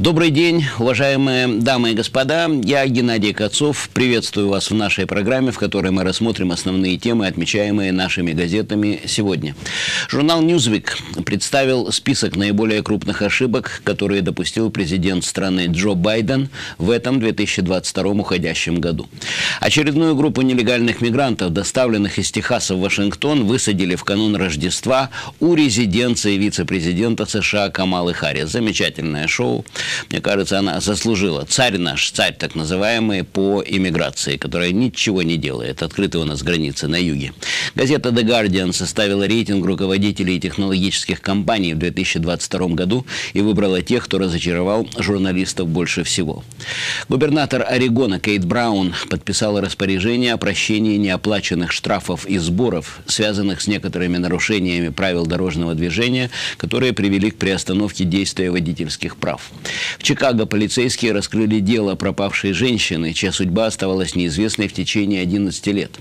Добрый день, уважаемые дамы и господа. Я, Геннадий Кацов, приветствую вас в нашей программе, в которой мы рассмотрим основные темы, отмечаемые нашими газетами сегодня. Журнал Newsweek представил список наиболее крупных ошибок, которые допустил президент страны Джо Байден в этом 2022 уходящем году. Очередную группу нелегальных мигрантов, доставленных из Техаса в Вашингтон, высадили в канун Рождества у резиденции вице-президента США Камалы Харрис. Замечательное шоу. Мне кажется, она заслужила. Царь наш, царь так называемый, по иммиграции, которая ничего не делает. Открыты у нас границы на юге. Газета «The Guardian» составила рейтинг руководителей технологических компаний в 2022 году и выбрала тех, кто разочаровал журналистов больше всего. Губернатор Орегона Кейт Браун подписала распоряжение о прощении неоплаченных штрафов и сборов, связанных с некоторыми нарушениями правил дорожного движения, которые привели к приостановке действия водительских прав. Чикаго полицейские раскрыли дело пропавшей женщины, чья судьба оставалась неизвестной в течение 11 лет.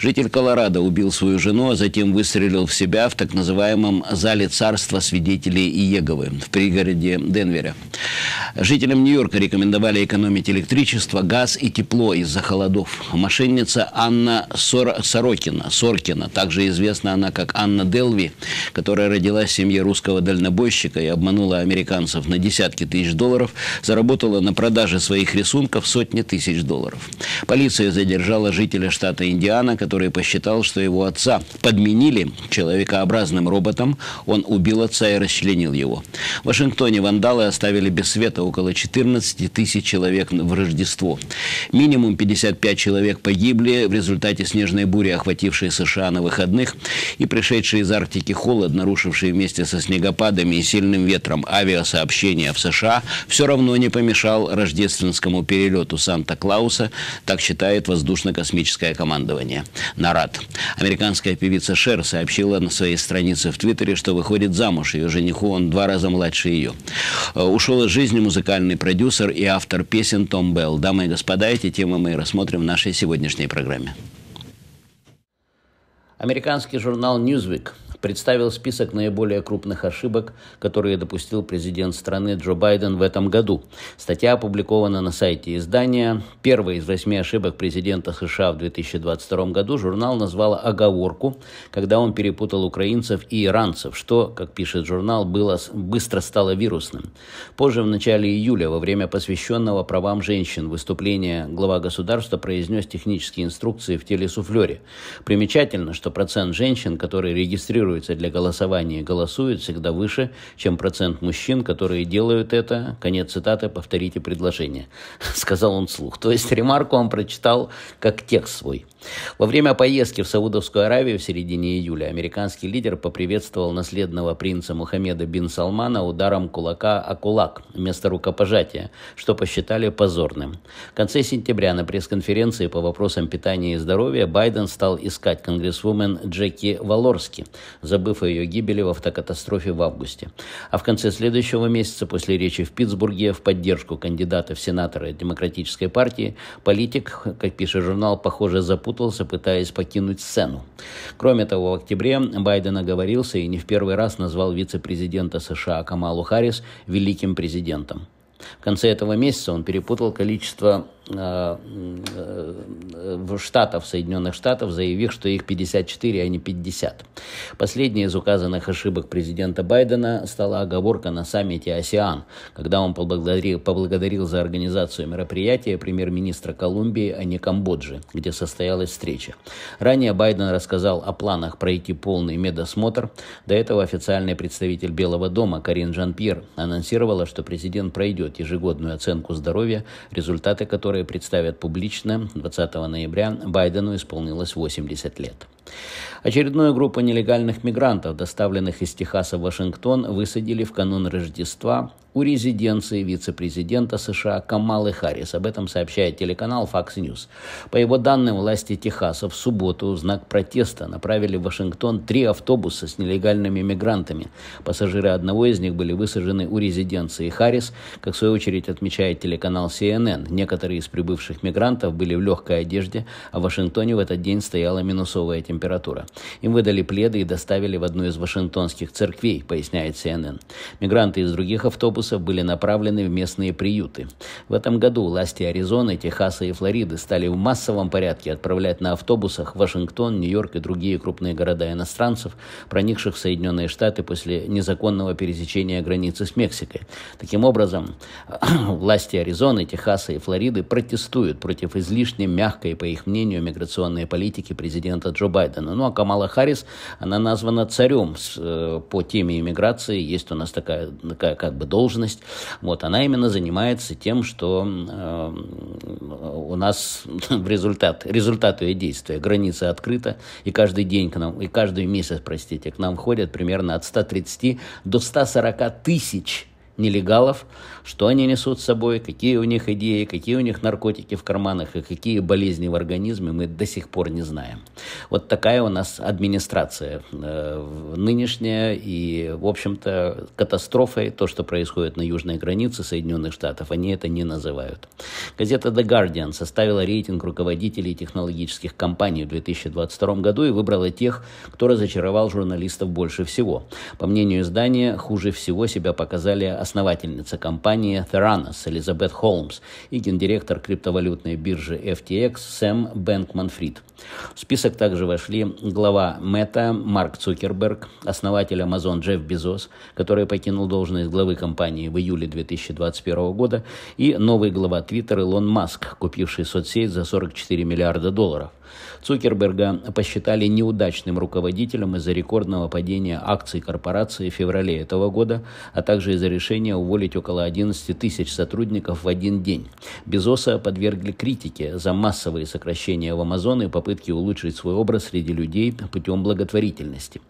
Житель Колорадо убил свою жену, а затем выстрелил в себя в так называемом «зале царства свидетелей Иеговы» в пригороде Денвера. Жителям Нью-Йорка рекомендовали экономить электричество, газ и тепло из-за холодов. Мошенница Анна Сор... Сорокина, Соркина, также известна она как Анна Делви, которая родилась в семье русского дальнобойщика и обманула американцев на десятки тысяч долларов, заработала на продаже своих рисунков сотни тысяч долларов. Полиция задержала жителя штата Индиана, который посчитал, что его отца подменили человекообразным роботом. Он убил отца и расчленил его. В Вашингтоне вандалы оставили без света около 14 тысяч человек в Рождество. Минимум 55 человек погибли в результате снежной бури, охватившей США на выходных, и пришедший из Арктики холод, нарушивший вместе со снегопадами и сильным ветром авиасообщения в США, все все равно не помешал рождественскому перелету Санта-Клауса, так считает воздушно-космическое командование. Нарад. Американская певица Шер сообщила на своей странице в Твиттере, что выходит замуж. Ее жениху он два раза младше ее. Э, Ушел из жизни музыкальный продюсер и автор песен Том Белл. Дамы и господа, эти темы мы рассмотрим в нашей сегодняшней программе. Американский журнал Newsweek представил список наиболее крупных ошибок, которые допустил президент страны Джо Байден в этом году. Статья опубликована на сайте издания. Первой из восьми ошибок президента США в 2022 году журнал назвал оговорку, когда он перепутал украинцев и иранцев, что, как пишет журнал, было, быстро стало вирусным. Позже, в начале июля, во время посвященного правам женщин выступления глава государства произнес технические инструкции в телесуфлере. Примечательно, что процент женщин, которые регистрируют регистрируется для голосования, голосует всегда выше, чем процент мужчин, которые делают это. Конец цитаты, повторите предложение. Сказал он слух. То есть ремарку он прочитал как текст свой. Во время поездки в Саудовскую Аравию в середине июля американский лидер поприветствовал наследного принца Мухаммеда бин Салмана ударом кулака о кулак вместо рукопожатия, что посчитали позорным. В конце сентября на пресс-конференции по вопросам питания и здоровья Байден стал искать конгрессвумен Джеки Валорски забыв о ее гибели в автокатастрофе в августе. А в конце следующего месяца, после речи в Питтсбурге в поддержку кандидата в сенаторы Демократической партии, политик, как пишет журнал, похоже, запутался, пытаясь покинуть сцену. Кроме того, в октябре Байден оговорился и не в первый раз назвал вице-президента США Камалу Харрис великим президентом. В конце этого месяца он перепутал количество Э, штатов, Соединенных Штатов, заявив, что их 54, а не 50. Последней из указанных ошибок президента Байдена стала оговорка на саммите АСИАН, когда он поблагодарил, поблагодарил за организацию мероприятия премьер-министра Колумбии, а не Камбоджи, где состоялась встреча. Ранее Байден рассказал о планах пройти полный медосмотр. До этого официальный представитель Белого дома Карин Жан-Пьер анонсировала, что президент пройдет ежегодную оценку здоровья, результаты которой которые представят публично 20 ноября, Байдену исполнилось 80 лет. Очередную группу нелегальных мигрантов, доставленных из Техаса в Вашингтон, высадили в канун Рождества у резиденции вице-президента США Камалы Харрис. Об этом сообщает телеканал Fox News. По его данным, власти Техаса в субботу в знак протеста направили в Вашингтон три автобуса с нелегальными мигрантами. Пассажиры одного из них были высажены у резиденции Харрис. Как в свою очередь отмечает телеканал CNN, некоторые из прибывших мигрантов были в легкой одежде, а в Вашингтоне в этот день стояла минусовая температура температура. Им выдали пледы и доставили в одну из вашингтонских церквей, поясняет CNN. Мигранты из других автобусов были направлены в местные приюты. В этом году власти Аризоны, Техаса и Флориды стали в массовом порядке отправлять на автобусах Вашингтон, Нью-Йорк и другие крупные города иностранцев, проникших в Соединенные Штаты после незаконного пересечения границы с Мексикой. Таким образом, власти Аризоны, Техаса и Флориды протестуют против излишне мягкой, по их мнению, миграционной политики президента Джо Байдена Байдена. Ну а Камала Харрис, она названа царем э, по теме иммиграции. Есть у нас такая, такая как бы должность. Вот она именно занимается тем, что э, у нас в результат, результат ее действия. Граница открыта, и каждый день к нам, и каждый месяц, простите, к нам ходят примерно от 130 до 140 тысяч нелегалов, что они несут с собой, какие у них идеи, какие у них наркотики в карманах и какие болезни в организме, мы до сих пор не знаем. Вот такая у нас администрация э, нынешняя, и, в общем-то, катастрофой то, что происходит на южной границе Соединенных Штатов, они это не называют. Газета The Guardian составила рейтинг руководителей технологических компаний в 2022 году и выбрала тех, кто разочаровал журналистов больше всего. По мнению издания, хуже всего себя показали основательница компании Theranos Элизабет Холмс и гендиректор криптовалютной биржи FTX Сэм Бэнкман-Фрид. В список также вошли глава Мета Марк Цукерберг, основатель Amazon Джефф Безос, который покинул должность главы компании в июле 2021 года, и новый глава Twitter Илон Маск, купивший соцсеть за 44 миллиарда долларов. Цукерберга посчитали неудачным руководителем из-за рекордного падения акций корпорации в феврале этого года, а также из-за решения уволить около 11 тысяч сотрудников в один день. Безоса подвергли критике за массовые сокращения в Амазон и попытки улучшить свой образ среди людей путем благотворительности.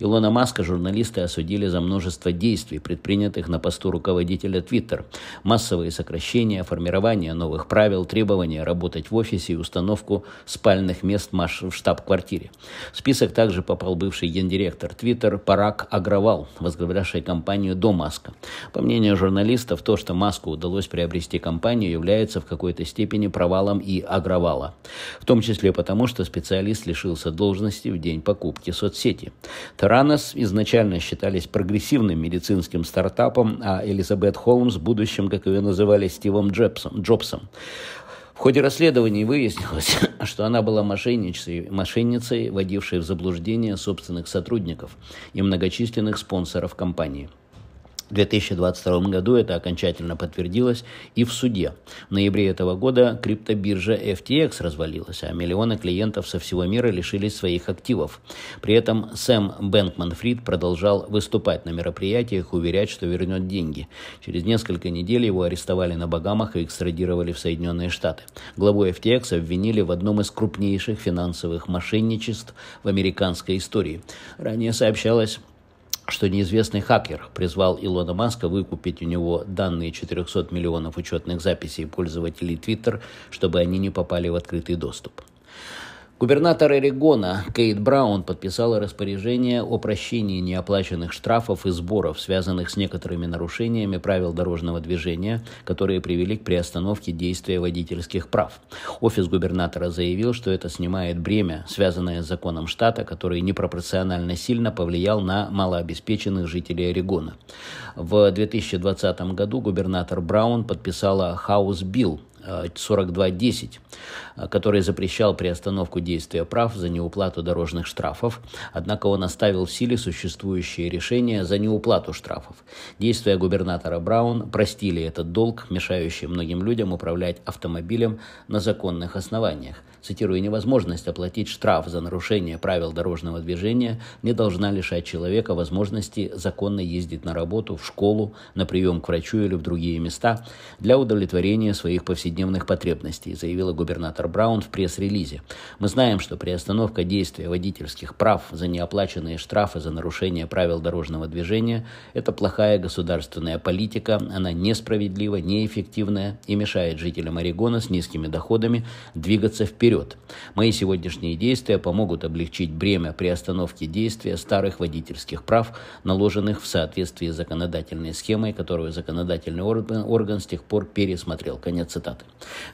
Илона Маска журналисты осудили за множество действий, предпринятых на посту руководителя Twitter. Массовые сокращения, формирование новых правил, требования работать в офисе и установку спальных официальных мест в штаб-квартире. В список также попал бывший гендиректор Твиттер Парак Агровал, возглавлявший компанию до Маска. По мнению журналистов, то, что Маску удалось приобрести компанию, является в какой-то степени провалом и Агровала. В том числе потому, что специалист лишился должности в день покупки соцсети. Таранос изначально считались прогрессивным медицинским стартапом, а Элизабет Холмс – будущим, как ее называли, Стивом Джобсом ходе расследования выяснилось, что она была мошенницей, мошенницей, водившей в заблуждение собственных сотрудников и многочисленных спонсоров компании – в 2022 году это окончательно подтвердилось и в суде. В ноябре этого года криптобиржа FTX развалилась, а миллионы клиентов со всего мира лишились своих активов. При этом Сэм Бэнкман Фрид продолжал выступать на мероприятиях, уверять, что вернет деньги. Через несколько недель его арестовали на Багамах и экстрадировали в Соединенные Штаты. Главу FTX обвинили в одном из крупнейших финансовых мошенничеств в американской истории. Ранее сообщалось, что неизвестный хакер призвал Илона Маска выкупить у него данные 400 миллионов учетных записей пользователей Twitter, чтобы они не попали в открытый доступ. Губернатор Орегона Кейт Браун подписала распоряжение о прощении неоплаченных штрафов и сборов, связанных с некоторыми нарушениями правил дорожного движения, которые привели к приостановке действия водительских прав. Офис губернатора заявил, что это снимает бремя, связанное с законом штата, который непропорционально сильно повлиял на малообеспеченных жителей Орегона. В 2020 году губернатор Браун подписала «Хаус Билл», 42.10, который запрещал приостановку действия прав за неуплату дорожных штрафов, однако он оставил в силе существующие решения за неуплату штрафов. Действия губернатора Браун простили этот долг, мешающий многим людям управлять автомобилем на законных основаниях цитирую, невозможность оплатить штраф за нарушение правил дорожного движения не должна лишать человека возможности законно ездить на работу, в школу, на прием к врачу или в другие места для удовлетворения своих повседневных потребностей, заявила губернатор Браун в пресс-релизе. Мы знаем, что приостановка действия водительских прав за неоплаченные штрафы за нарушение правил дорожного движения – это плохая государственная политика, она несправедлива, неэффективная и мешает жителям Орегона с низкими доходами двигаться вперед вперед. Мои сегодняшние действия помогут облегчить бремя при остановке действия старых водительских прав, наложенных в соответствии с законодательной схемой, которую законодательный орган, орган с тех пор пересмотрел. Конец цитаты.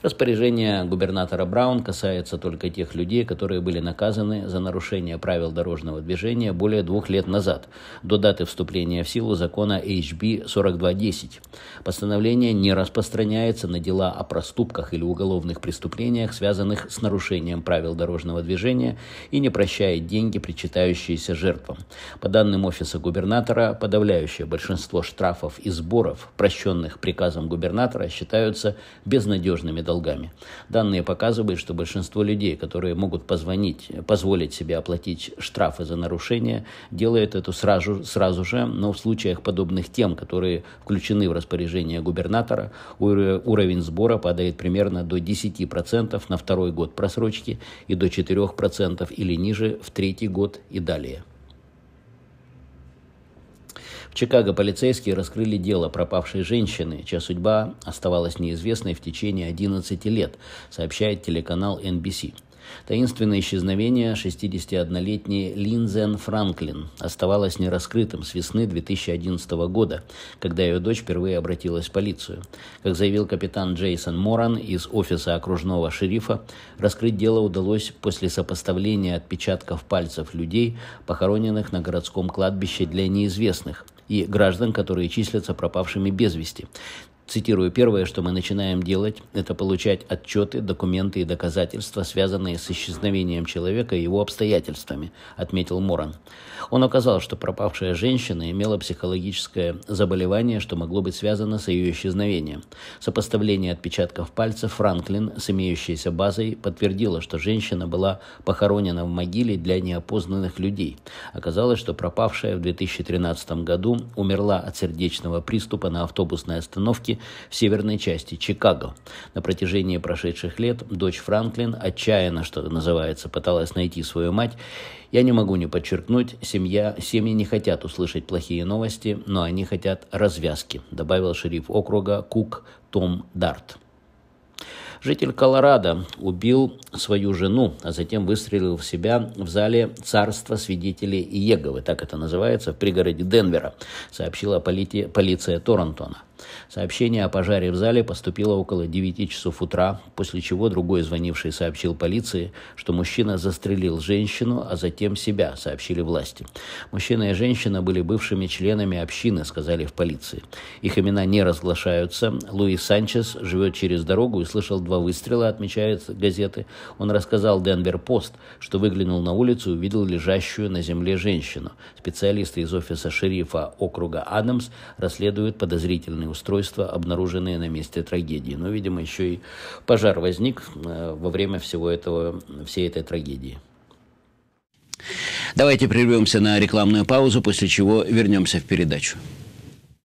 Распоряжение губернатора Браун касается только тех людей, которые были наказаны за нарушение правил дорожного движения более двух лет назад, до даты вступления в силу закона HB 4210. Постановление не распространяется на дела о проступках или уголовных преступлениях, связанных с нарушением нарушением правил дорожного движения и не прощает деньги, причитающиеся жертвам. По данным Офиса губернатора, подавляющее большинство штрафов и сборов, прощенных приказом губернатора, считаются безнадежными долгами. Данные показывают, что большинство людей, которые могут позвонить, позволить себе оплатить штрафы за нарушение, делают это сразу, сразу же, но в случаях подобных тем, которые включены в распоряжение губернатора, уровень сбора падает примерно до 10% на второй год просрочки и до 4% или ниже в третий год и далее. В Чикаго полицейские раскрыли дело пропавшей женщины, чья судьба оставалась неизвестной в течение 11 лет, сообщает телеканал NBC. Таинственное исчезновение 61-летней Линзен Франклин оставалось нераскрытым с весны 2011 года, когда ее дочь впервые обратилась в полицию. Как заявил капитан Джейсон Моран из офиса окружного шерифа, раскрыть дело удалось после сопоставления отпечатков пальцев людей, похороненных на городском кладбище для неизвестных – и граждан, которые числятся пропавшими без вести. Цитирую, первое, что мы начинаем делать, это получать отчеты, документы и доказательства, связанные с исчезновением человека и его обстоятельствами, отметил Моран. Он указал, что пропавшая женщина имела психологическое заболевание, что могло быть связано с ее исчезновением. Сопоставление отпечатков пальцев Франклин с имеющейся базой подтвердило, что женщина была похоронена в могиле для неопознанных людей. Оказалось, что пропавшая в 2013 году умерла от сердечного приступа на автобусной остановке в северной части Чикаго. На протяжении прошедших лет дочь Франклин отчаянно, что называется, пыталась найти свою мать. Я не могу не подчеркнуть, семья, семьи не хотят услышать плохие новости, но они хотят развязки, добавил шериф округа Кук Том Дарт. Житель Колорадо убил свою жену, а затем выстрелил в себя в зале царства свидетелей Иеговы, так это называется, в пригороде Денвера, сообщила полиция Торонтона. Сообщение о пожаре в зале поступило около 9 часов утра, после чего другой звонивший сообщил полиции, что мужчина застрелил женщину, а затем себя, сообщили власти. Мужчина и женщина были бывшими членами общины, сказали в полиции. Их имена не разглашаются. Луис Санчес живет через дорогу и слышал два выстрела, отмечают газеты. Он рассказал Денвер-Пост, что выглянул на улицу и увидел лежащую на земле женщину. Специалисты из офиса шерифа округа Адамс расследуют подозрительный взрывные устройства, обнаруженные на месте трагедии. Но, видимо, еще и пожар возник э, во время всего этого, всей этой трагедии. Давайте прервемся на рекламную паузу, после чего вернемся в передачу.